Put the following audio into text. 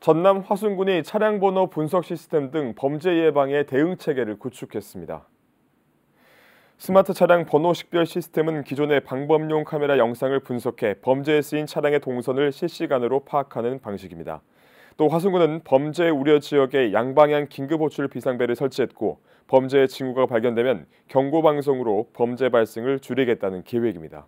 전남 화순군이 차량 번호 분석 시스템 등 범죄 예방에 대응 체계를 구축했습니다. 스마트 차량 번호 식별 시스템은 기존의 방범용 카메라 영상을 분석해 범죄에 쓰인 차량의 동선을 실시간으로 파악하는 방식입니다. 또 화순군은 범죄 우려 지역에 양방향 긴급 호출 비상벨을 설치했고 범죄의 징후가 발견되면 경고 방송으로 범죄 발생을 줄이겠다는 계획입니다.